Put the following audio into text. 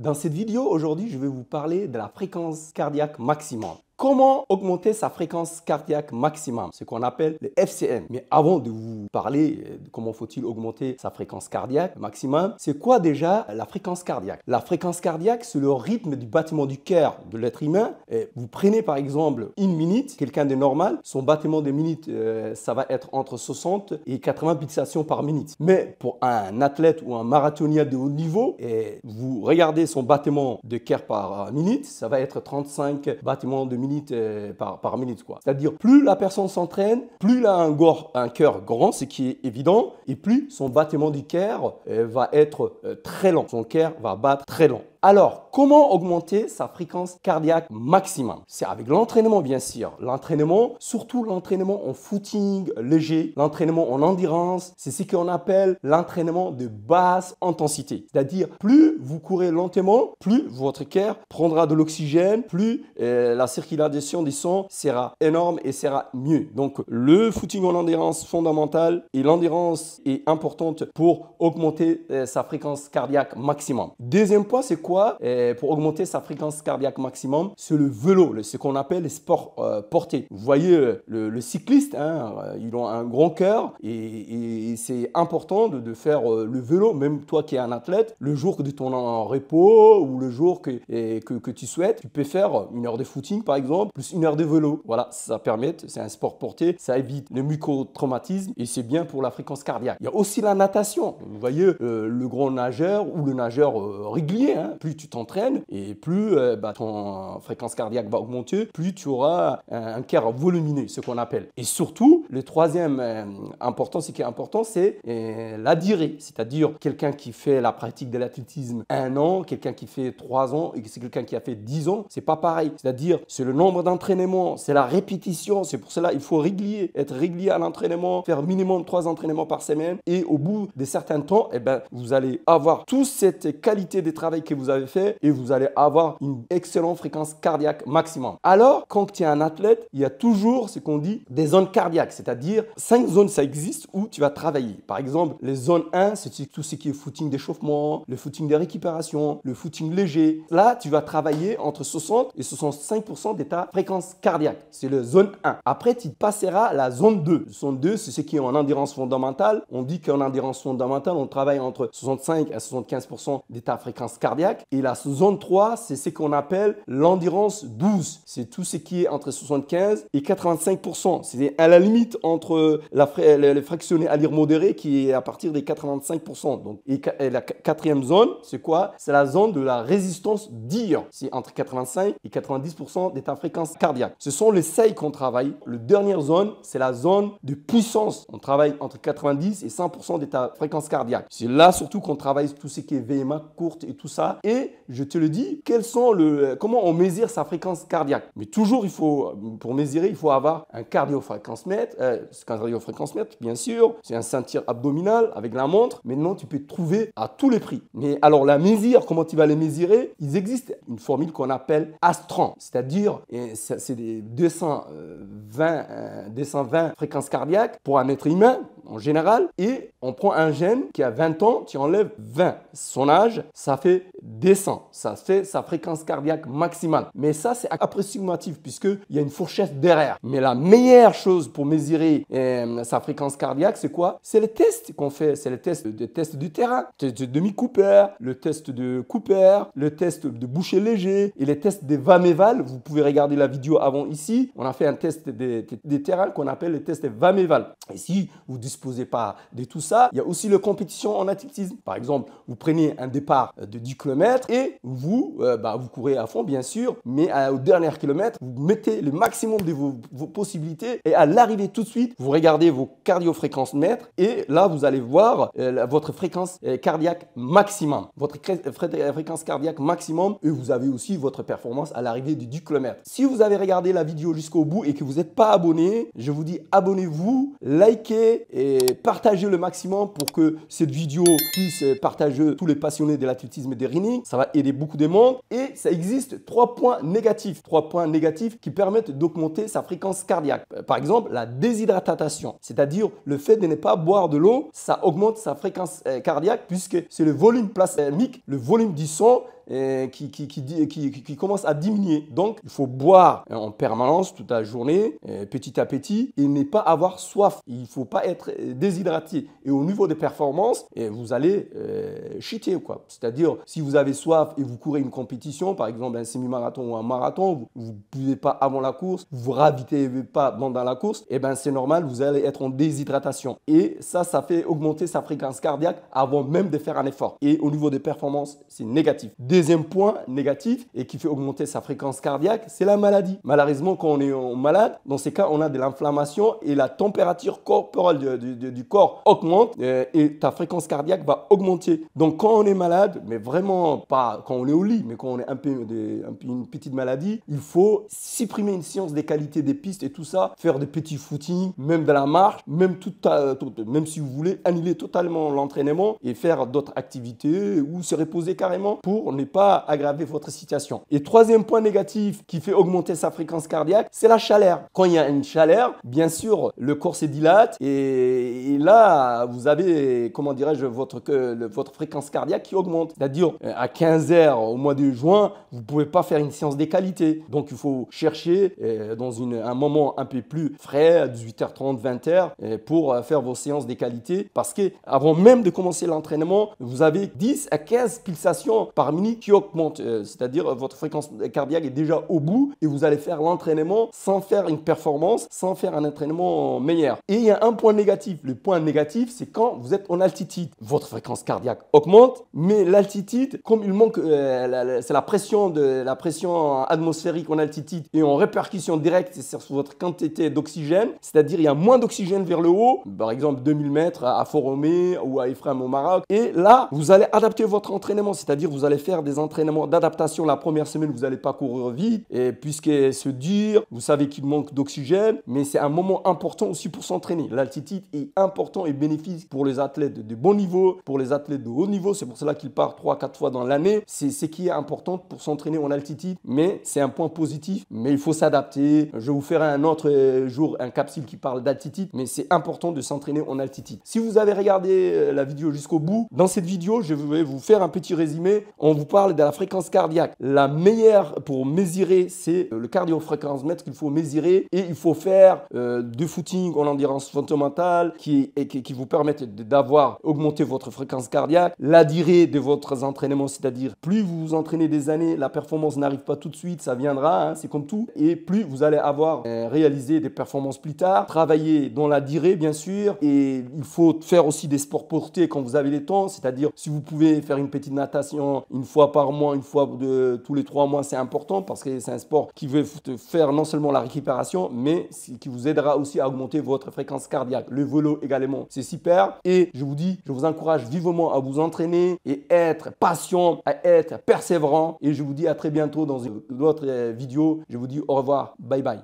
Dans cette vidéo aujourd'hui, je vais vous parler de la fréquence cardiaque maximale. Comment augmenter sa fréquence cardiaque maximum, ce qu'on appelle le FCM. Mais avant de vous parler euh, de comment faut-il augmenter sa fréquence cardiaque maximum, c'est quoi déjà la fréquence cardiaque La fréquence cardiaque, c'est le rythme du battement du cœur de l'être humain. vous prenez par exemple une minute, quelqu'un de normal, son battement de minute, euh, ça va être entre 60 et 80 pulsations par minute. Mais pour un athlète ou un marathonien de haut niveau, vous regardez son battement de cœur par minute, ça va être 35 battements de minute euh, par, minute. C'est-à-dire, plus la personne s'entraîne, plus elle a un, un cœur grand, ce qui est évident, et plus son battement du cœur euh, va être euh, très lent. Son cœur va battre très lent. Alors, comment augmenter sa fréquence cardiaque maximum C'est avec l'entraînement, bien sûr. L'entraînement, surtout l'entraînement en footing léger, l'entraînement en endurance, c'est ce qu'on appelle l'entraînement de basse intensité. C'est-à-dire, plus vous courez lentement, plus votre cœur prendra de l'oxygène, plus euh, la circulation du sang sera énorme et sera mieux. Donc, le footing en endurance fondamental et l'endurance est importante pour augmenter euh, sa fréquence cardiaque maximum. Deuxième point, c'est quoi eh, pour augmenter sa fréquence cardiaque maximum, c'est le vélo, ce qu'on appelle les sports euh, portés. Vous voyez, euh, le, cycliste, hein, euh, il a un grand cœur et, c'est important de, faire le vélo, même toi qui es un athlète, le jour que tu es en repos ou le jour eh, que, que, tu souhaites, tu peux faire une heure de footing par exemple, plus une heure de vélo. Voilà, ça permet, c'est un sport porté, ça évite le mycotraumatisme et c'est bien pour la fréquence cardiaque. Il y a aussi la natation. Vous voyez, le grand nageur ou le nageur régulier, hein, plus tu t'entraînes et plus euh, bah, ton fréquence cardiaque va augmenter, plus tu auras euh, un, cœur voluminé, ce qu'on appelle. Et surtout, le troisième euh, important, ce qui est important, c'est la durée. C'est-à-dire quelqu'un qui fait la pratique de l'athlétisme un an, quelqu'un qui fait trois ans et c'est quelqu'un qui a fait dix ans, c'est pas pareil. C'est-à-dire, c'est le nombre d'entraînements, c'est la répétition. C'est pour cela il faut régler, être régulier à l'entraînement, faire minimum trois entraînements par semaine. Et au bout de certains temps, eh ben, vous allez avoir toute cette qualité de travail que vous fait et vous allez avoir une excellente fréquence cardiaque maximum. Alors, quand tu es un athlète, il y a toujours ce qu'on dit des zones cardiaques, c'est-à-dire cinq zones, ça existe où tu vas travailler. Par exemple, les zones 1, c'est tout ce qui est footing d'échauffement, le footing de récupération, le footing léger. Là, tu vas travailler entre 60 et 65% de ta fréquence cardiaque. C'est la zone 1. Après, tu passeras à la zone 2. La zone 2, c'est ce qui est en endurance fondamentale. On dit qu'en endurance fondamentale, on travaille entre 65 à 75% de ta fréquence cardiaque. Et la zone 3, c'est ce qu'on appelle l'endurance 12. C'est tout ce qui est entre 75 et 85%. C'est à la limite entre la fractionnés à lire modéré qui est à partir des 85%. Donc, et, la quatrième zone, c'est quoi C'est la zone de la résistance d'IR. C'est entre 85 et 90% de ta fréquence cardiaque. Ce sont les seuils qu'on travaille. La dernière zone, c'est la zone de puissance. On travaille entre 90 et 100% de ta fréquence cardiaque. C'est là surtout qu'on travaille tout ce qui est VMA courte et tout ça je te le dis, quels sont le, comment on mesure sa fréquence cardiaque Mais toujours, il faut, pour mesurer, il faut avoir un cardio-fréquence-mètre. Euh, cardiofréquencemètre, fréquence mètre bien sûr. C'est un ceinture abdominal avec la montre. Maintenant, tu peux trouver à tous les prix. Mais alors, la mesure, comment tu vas les mesurer Il existe une formule qu'on appelle Astran, c'est-à-dire c'est des 220, 220 euh, euh, fréquences cardiaques pour un être humain en général, et on prend un gène qui a 20 ans, tu enlèves 20. Son âge, ça fait 200. Ça fait sa fréquence cardiaque maximale. Mais ça, c'est approximatif puisqu'il y a une fourchette derrière. Mais la meilleure chose pour mesurer euh, sa fréquence cardiaque, c'est quoi C'est le test qu'on fait. C'est le test, de test du terrain, le test de demi-Cooper, le test de Cooper, le test de boucher léger et les tests des Vaméval. Vous pouvez regarder la vidéo avant ici. On a fait un test des, terrains qu'on appelle le test des Vameval. Et si vous disposez posez pas de tout ça. Il y a aussi le compétition en athlétisme. Par exemple, vous prenez un départ euh, de 10 km et vous, euh, bah, vous courez à fond, bien sûr, mais au dernier kilomètre, vous mettez le maximum de vos, possibilités et à l'arrivée tout de suite, vous regardez vos cardiofréquences mètres et là, vous allez voir euh, votre fréquence cardiaque maximum, votre fréquence cardiaque maximum et vous avez aussi votre performance à l'arrivée du 10 km. Si vous avez regardé la vidéo jusqu'au bout et que vous n'êtes pas abonné, je vous dis abonnez-vous, likez et et partagez le maximum pour que cette vidéo puisse partager tous les passionnés de l'athlétisme et des running. Ça va aider beaucoup de monde. Et ça existe trois points négatifs. Trois points négatifs qui permettent d'augmenter sa fréquence cardiaque. Euh, par exemple, la déshydratation, c'est-à-dire le fait de ne pas boire de l'eau, ça augmente sa fréquence euh, cardiaque puisque c'est le volume plasmique, le volume du sang qui, qui, qui, commence à diminuer. Donc, il faut boire en permanence toute la journée, petit à petit, et ne pas avoir soif. Il ne faut pas être euh, déshydraté. Et au niveau des performances, vous allez euh, cheater, quoi. C'est-à-dire, si vous avez soif et vous courez une compétition, par exemple un semi-marathon ou un marathon, vous ne buvez pas avant la course, vous ne ravitez pas pendant la course, et eh ben c'est normal, vous allez être en déshydratation. Et ça, ça fait augmenter sa fréquence cardiaque avant même de faire un effort. Et au niveau des performances, c'est négatif. Deuxième point négatif et qui fait augmenter sa fréquence cardiaque, c'est la maladie. Malheureusement, quand on est malade, dans ces cas, on a de l'inflammation et la température corporelle du, corps augmente euh, et ta fréquence cardiaque va augmenter. Donc, quand on est malade, mais vraiment pas quand on est au lit, mais quand on est un peu une petite maladie, il faut supprimer une science des qualités des pistes et tout ça, faire des petits footings, même de la marche, même même si vous voulez annuler totalement l'entraînement et faire d'autres activités ou se reposer carrément pour ne pas aggraver votre situation. Et troisième point négatif qui fait augmenter sa fréquence cardiaque, c'est la chaleur. Quand il y a une chaleur, bien sûr, le corps se dilate et, là vous avez comment dirais-je votre votre fréquence cardiaque qui augmente. C'est-à-dire, euh, à 15h au mois de juin, vous pouvez pas faire une séance des qualités. Donc, il faut chercher euh, dans un moment un peu plus frais, à 18h30, 20h, euh, pour faire vos séances des qualités. Parce que avant même de commencer l'entraînement, vous avez 10 à 15 pulsations par minute qui augmentent. C'est-à-dire, votre fréquence cardiaque est déjà au bout et vous allez faire l'entraînement sans faire une performance, sans faire un entraînement meilleur. Et il y a un point négatif. Le point négatif, c'est quand vous êtes en altitude. Votre fréquence cardiaque augmente mais l'altitude, comme il manque, euh, c'est la pression, de, la pression atmosphérique en altitude et en répercussion directe sur votre quantité d'oxygène, c'est-à-dire il y a moins d'oxygène vers le haut, par exemple 2000 mètres à Foromé ou à Ifrem au Maroc. Et là, vous allez adapter votre entraînement, c'est-à-dire vous allez faire des entraînements d'adaptation. La première semaine, vous n'allez pas courir vite, et puisque se dur, vous savez qu'il manque d'oxygène, mais c'est un moment important aussi pour s'entraîner. L'altitude est important et bénéfique pour les athlètes de bon niveau, pour les athlètes de haut niveau, c'est pour cela qu'il part 3-4 fois dans l'année. C'est ce qui est important pour s'entraîner en altitude, mais c'est un point positif, mais il faut s'adapter. Je vous ferai un autre euh, jour un capsule qui parle d'altitude, mais c'est important de s'entraîner en altitude. Si vous avez regardé euh, la vidéo jusqu'au bout, dans cette vidéo, je vais vous faire un petit résumé. On vous parle de la fréquence cardiaque. La meilleure pour mesurer, c'est euh, le mètre qu'il faut mesurer et il faut faire deux du footing en endurance fondamentale qui, qui vous permettent d'avoir augmenté votre fréquence cardiaque la durée de votre entraînement, c'est-à-dire plus vous vous entraînez des années, la performance n'arrive pas tout de suite, ça viendra, hein, c'est comme tout, et plus vous allez avoir euh, réalisé des performances plus tard, travailler dans la durée bien sûr, et il faut faire aussi des sports portés quand vous avez le temps, c'est-à-dire si vous pouvez faire une petite natation une fois par mois, une fois de, tous les trois mois, c'est important parce que c'est un sport qui veut faire non seulement la récupération, mais qui vous aidera aussi à augmenter votre fréquence cardiaque. Le vélo également, c'est super, et je vous dis, je vous encourage vivement à vous entraîner et être patient, à être persévérant. Et je vous dis à très bientôt dans une autre euh, vidéo. Je vous dis au revoir. Bye bye.